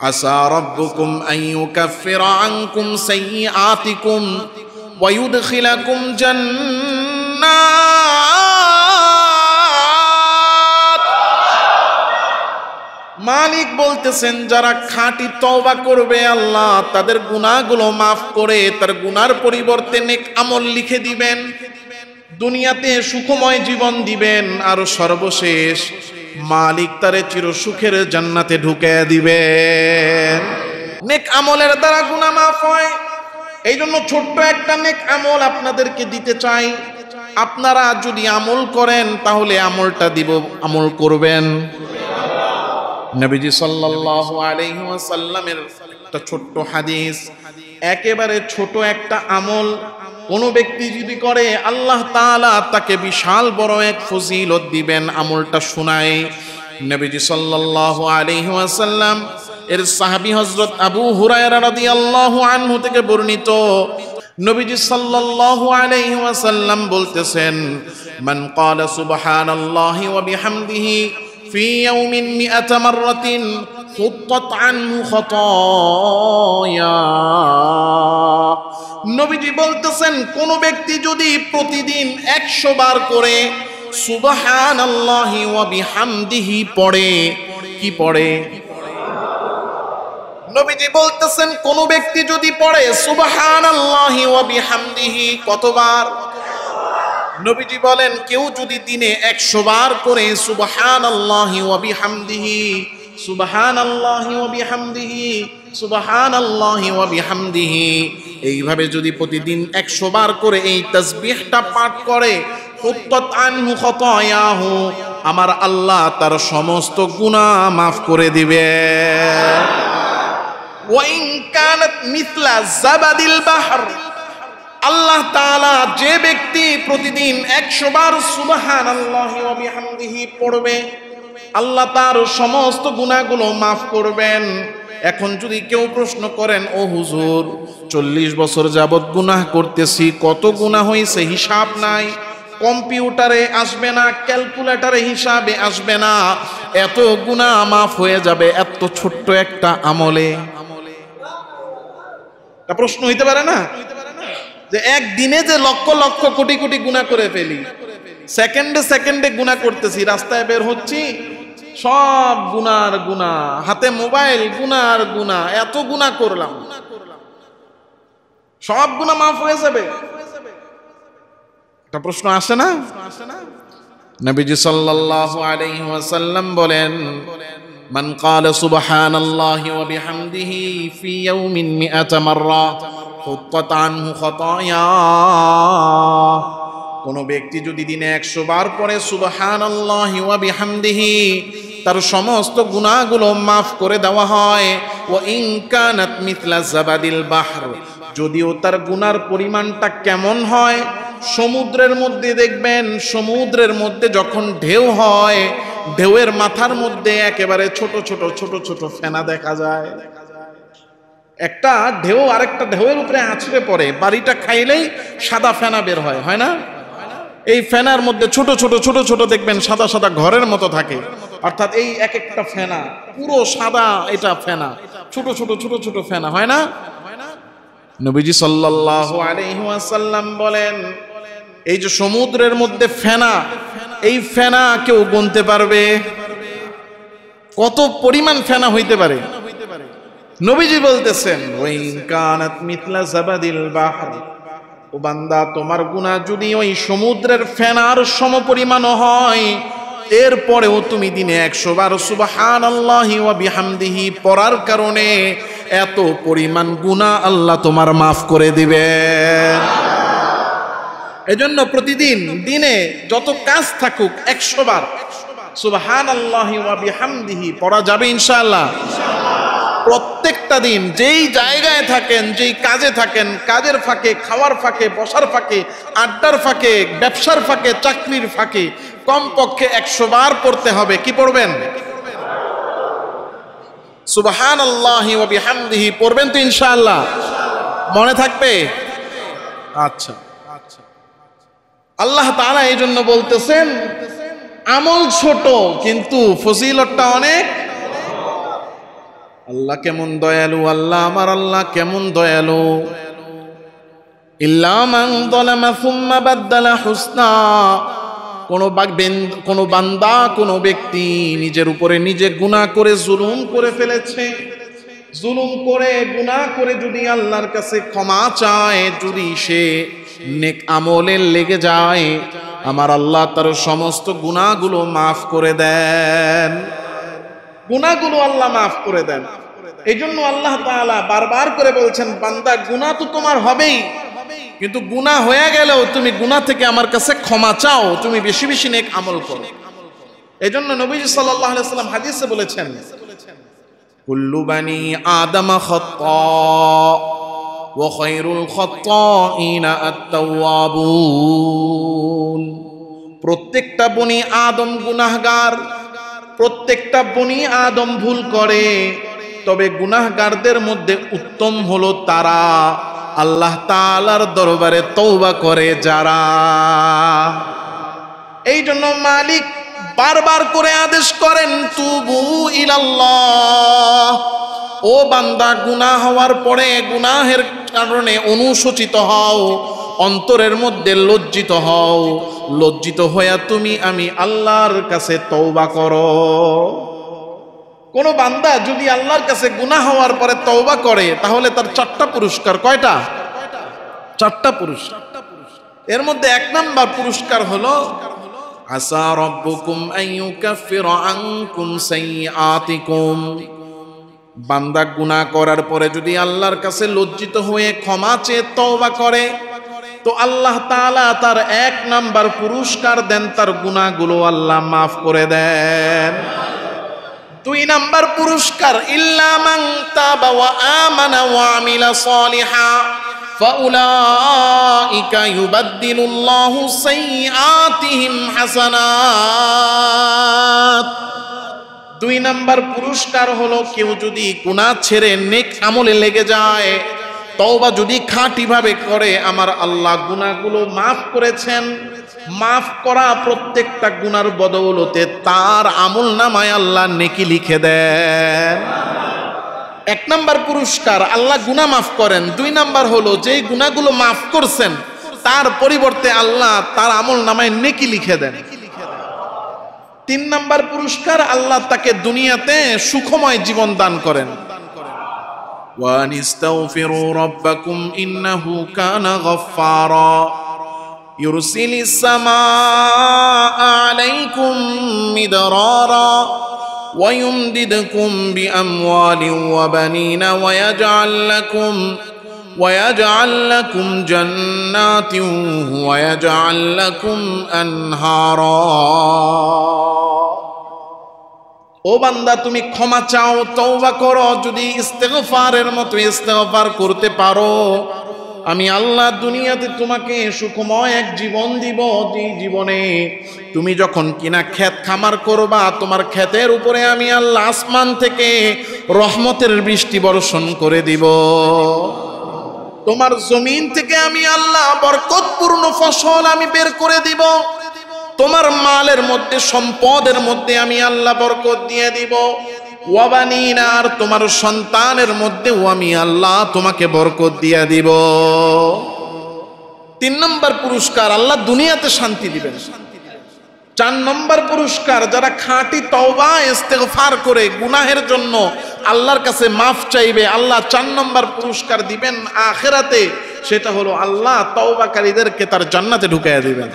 عسى ربكم أن يكفر عنكم سيئاتكم ويدخلكم جنات মালিক বলতেছেন যারা খাঁটি তওবা করবে আল্লাহ তাদের গুনাগুলো মাফ করে তার গুনার পরিবর্তে নেক আমল লিখে দিবেন দুনিয়াতে সুখময় জীবন দিবেন আর সর্বশেষ মালিক তারে চির সুখের জান্নাতে ঢুকে দিবে নেক আমলের দ্বারা গুনা মাফ হয় এই জন্য ছোট্ট একটা নেক আমল আপনাদেরকে দিতে চাই আপনারা যদি আমল করেন তাহলে আমলটা দিব আমল করবেন নবীজি সাল্লাল্লাহু আলাইহি ওয়াসাল্লামের একটা ছোট্ট হাদিস একেবারে ছোট একটা আমল কোনো ব্যক্তি যদি করে আল্লাহ তাআলা তাকে বিশাল বড় এক ফজিলত দিবেন আমলটা শোনায় নবীজি সাল্লাল্লাহু আলাইহি এর সাহাবী হজরত আবু হুরায়রা রাদিয়াল্লাহু আনহু থেকে বর্ণিত নবীজি সাল্লাল্লাহু আলাইহি ওয়াসাল্লাম বলতেছেন মান ক্বালা সুবহানাল্লাহি ওয়া বিহামদিহি ফি ইয়াউমিন মি'াতা মাররাতিন হুত্তাত আনহু খাতায়া নবীজি বলতেছেন কোন ব্যক্তি যদি প্রতিদিন একশো বার করে সুবাহান আল্লাহি বিহামদিহি পড়ে কি পড়ে নবীজি বলতেছেন কোন ব্যক্তি যদি পড়ে সুবাহান আল্লাহি বিহামদিহি কতবার নবীজি বলেন কেউ যদি দিনে একশো বার করে সুবাহান আল্লাহি বিহামদিহি সুবাহান আল্লাহ ওবিহামদিহি সুবাহান আল্লাহ ওবিহামদিহি এইভাবে যদি প্রতিদিন একশো বার করে এই তসবিহটা পাঠ করে আমার আল্লাহ তার সমস্ত গুণা মাফ করে দিবে আল্লাহ তালা যে ব্যক্তি প্রতিদিন একশো বার সুবাহান আল্লাহ পড়বে আল্লাহ তার সমস্ত গুণাগুলো মাফ করবেন এখন যদি কেউ প্রশ্ন করেন ও হুজুর চল্লিশ বছর যাবৎ গুনাহ করতেছি কত গুণা হয়েছে হিসাব নাই কম্পিউটারে আসবে না ক্যালকুলেটারে হিসাবে আসবে না এত গুণা মাফ হয়ে যাবে এত ছোট্ট একটা আমলে প্রশ্ন হইতে পারে না যে একদিনে যে লক্ষ লক্ষ কোটি কোটি গুণা করে ফেলি সেকেন্ডে সেকেন্ডে গুণা করতেছি রাস্তায় বের হচ্ছি সব গুনার গুণা হাতে মোবাইল গুনার গুণা এত গুণা করলাম সব গুণা মাফ হয়ে যাবে একটা প্রশ্ন আসে না নবীজি সাল্লাম বলেন من قال سبحان الله وبحمده في يوم مئة مرة خطت عنه খাতায়া কোনো ব্যক্তি যদি দিনে একশো বার পরে সুবাহান তার সমস্ত গুণাগুলো মাফ করে দেওয়া হয় ও ইনকানাত মিথলা জাবাদিল বাহর যদিও তার গুনার পরিমাণটা কেমন হয় সমুদ্রের মধ্যে দেখবেন সমুদ্রের মধ্যে যখন ঢেউ হয় ঢেউয়ের মাথার মধ্যে একেবারে ছোট ছোট ছোট ছোট ফেনা দেখা যায় একটা ঢেউ আরেকটা ঢেউয়ের উপরে আছড়ে পড়ে বাড়িটা খাইলেই সাদা ফেনা বের হয় হয় না এই ফেনার মধ্যে ছোট ছোট ছোট ছোট দেখবেন সাদা সাদা ঘরের মতো থাকে অর্থাৎ এই এক একটা ফেনা পুরো সাদা এটা ফেনা ছোট ছোট ছোট ছোট ফেনা হয় না নবীজি সাল্লাল্লাহু আলাইহি ওয়াসাল্লাম বলেন এই যে সমুদ্রের মধ্যে ফেনা এই ফেনা কেউ গুনতে পারবে কত পরিমাণ ফেনা হইতে পারে নবীজি বলতেছেন ওয়াইন কানাত মিথলা জাবাদিল বাহর ও বান্দা তোমার গুণা যদি ওই সমুদ্রের ফেনার সমপরিমাণ হয় এরপরেও তুমি দিনে একশো বার সুবাহান আল্লাহি বিহামদিহি পড়ার কারণে এত পরিমাণ গুণা আল্লাহ তোমার মাফ করে দিবে এজন্য প্রতিদিন দিনে যত কাজ থাকুক একশো বার সুবাহান আল্লাহি বিহামদিহি পড়া যাবে ইনশাআল্লাহ প্রত্যেকটা দিন যেই জায়গায় থাকেন যেই কাজে থাকেন কাজের ফাঁকে খাওয়ার ফাঁকে বসার ফাঁকে আড্ডার ফাঁকে ব্যবসার ফাঁকে চাকরির ফাঁকে কমপক্ষে একশো বার পড়তে হবে কি পড়বেন সুবাহান আল্লাহ বিহামদিহি পড়বেন তো ইনশাআল্লাহ মনে থাকবে আচ্ছা, আচ্ছা। আল্লাহ তারা এই জন্য বলতেছেন আমল ছোট কিন্তু ফজিলতটা অনেক আল্লাহ কেমন দয়ালু আল্লাহ আমার আল্লাহ কেমন দয়ালু কোন বান্দা কোন ব্যক্তি নিজের উপরে করে জুলুম করে ফেলেছে জুলুম করে করে যদি আল্লাহর কাছে ক্ষমা চায় যদি সে নেক লেগে যায় আমার আল্লাহ তার সমস্ত গুণাগুলো মাফ করে দেন গুণাগুলো আল্লাহ মাফ করে দেন এই জন্য আল্লাহ বারবার করে বলছেন বান্দা গুণা তো তোমার হবেই কিন্তু গুণা হয়ে গেলেও তুমি গুণা থেকে আমার কাছে ক্ষমা চাও তুমি বেশি বেশি নেক আমল করো এই জন্য নবী সাল্লাম হাদিসে বলেছেন কুল্লু আদম খত খাত্তাঈনা আত-তাওয়াবুন প্রত্যেকটা বনি আদম গুনাহগার প্রত্যেকটা বনি আদম ভুল করে তবে গুনাহগারদের মধ্যে উত্তম হলো তারা আল্লাহ তালার দরবারে তৌবা করে যারা এই জন্য মালিক বারবার করে আদেশ করেন তুবু ইলাল্লাহ ও বান্দা গুনাহ হওয়ার পরে গুনাহের কারণে অনুসূচিত হও অন্তরের মধ্যে লজ্জিত হও লজ্জিত হইয়া তুমি আমি আল্লাহর কাছে তৌবা করো কোনো বান্দা যদি আল্লাহর কাছে গুণা হওয়ার পরে তওবা করে তাহলে তার চারটা পুরস্কার কয়টা চারটা পুরস্কার এর মধ্যে এক নাম্বার পুরস্কার হলো আসা রব্বুকুম আইয়ুকাফির আনকুম সাইয়াতিকুম বান্দা গুনাহ করার পরে যদি আল্লাহর কাছে লজ্জিত হয়ে ক্ষমা চেয়ে তওবা করে তো আল্লাহ তালা তার এক নাম্বার পুরস্কার দেন তার গুণাগুলো আল্লাহ মাফ করে দেন দুই নাম্বার পুরস্কার আমানা দুই নাম্বার পুরস্কার হলো কেউ যদি গুনাহ ছেড়ে নেক আমলে লেগে যায় তওবা যদি খাঁটিভাবে করে আমার আল্লাহ গুনাগুলো মাফ করেছেন মাফ করা প্রত্যেকটা গুনার বদৌলতে তার আমল নামায় আল্লাহ নেকি লিখে দেন এক নাম্বার পুরস্কার আল্লাহ গুনাহ মাফ করেন দুই নাম্বার হলো যেই গুনাহগুলো মাফ করছেন তার পরিবর্তে আল্লাহ তার আমল নামায় নেকি লিখে দেন তিন নাম্বার পুরস্কার আল্লাহ তাকে দুনিয়াতে সুখময় জীবন দান করেন وان استغفروا ربكم انه كان غفارا يرسل السماء عليكم مدرارا ويمددكم باموال وبنين ويجعل لكم ويجعل لكم جنات ويجعل لكم انهارا ও বান্দা তুমি ক্ষমা চাও তওবা করো যদি ইস্তেগফারের মতো ইস্তেগফার করতে পারো আমি আল্লাহ দুনিয়াতে তোমাকে সুখময় এক জীবন দিব যে জীবনে তুমি যখন কিনা ক্ষেত খামার করবা তোমার ক্ষেতের উপরে আমি আল্লাহ আসমান থেকে রহমতের বৃষ্টি বর্ষণ করে দিব তোমার জমিন থেকে আমি আল্লাহ বরকতপূর্ণ ফসল আমি বের করে দিব তোমার মালের মধ্যে সম্পদের মধ্যে আমি আল্লাহ বরকত দিয়ে দিব আর তোমার সন্তানের মধ্যে ও আমি আল্লাহ তোমাকে বরকত দিয়ে দিব তিন নম্বর পুরস্কার আল্লাহ দুনিয়াতে শান্তি দিবেন চার নম্বর পুরস্কার যারা খাঁটি তওবা ইস্তেগফার করে গুনাহের জন্য আল্লাহর কাছে মাফ চাইবে আল্লাহ চার নম্বর পুরস্কার দিবেন আখেরাতে সেটা হলো আল্লাহ তওবাকারীদেরকে তার জান্নাতে ঢুকাইয়া দিবেন